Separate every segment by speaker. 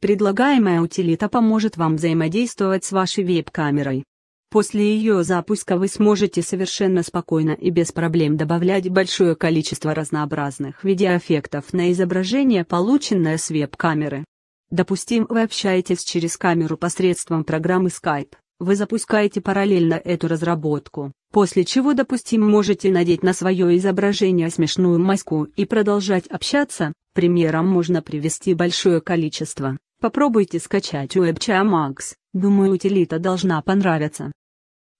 Speaker 1: Предлагаемая утилита поможет вам взаимодействовать с вашей веб-камерой. После ее запуска вы сможете совершенно спокойно и без проблем добавлять большое количество разнообразных видеоэффектов на изображение, полученное с веб-камеры. Допустим, вы общаетесь через камеру посредством программы Skype, вы запускаете параллельно эту разработку после чего допустим можете надеть на свое изображение смешную маску и продолжать общаться, примером можно привести большое количество. Попробуйте скачать WebCha Max, думаю утилита должна понравиться.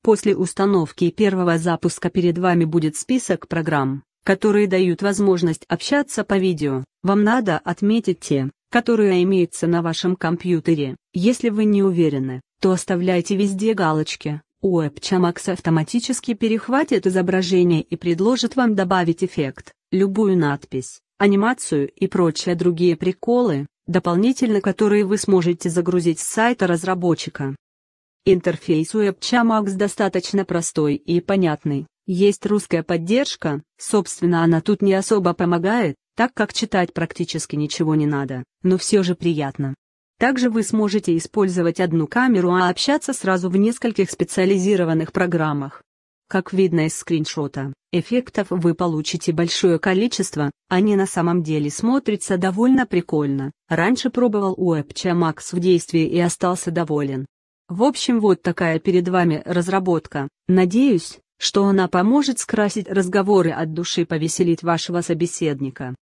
Speaker 1: После установки первого запуска перед вами будет список программ, которые дают возможность общаться по видео. Вам надо отметить те, которые имеются на вашем компьютере. Если вы не уверены, то оставляйте везде галочки. Webcam автоматически перехватит изображение и предложит вам добавить эффект, любую надпись, анимацию и прочие другие приколы, дополнительно которые вы сможете загрузить с сайта разработчика. Интерфейс WebCam достаточно простой и понятный. Есть русская поддержка, собственно она тут не особо помогает, так как читать практически ничего не надо, но все же приятно. Также вы сможете использовать одну камеру, а общаться сразу в нескольких специализированных программах. Как видно из скриншота, эффектов вы получите большое количество, они на самом деле смотрятся довольно прикольно. Раньше пробовал WebCha Max в действии и остался доволен. В общем, вот такая перед вами разработка. Надеюсь, что она поможет скрасить разговоры от души и повеселить вашего собеседника.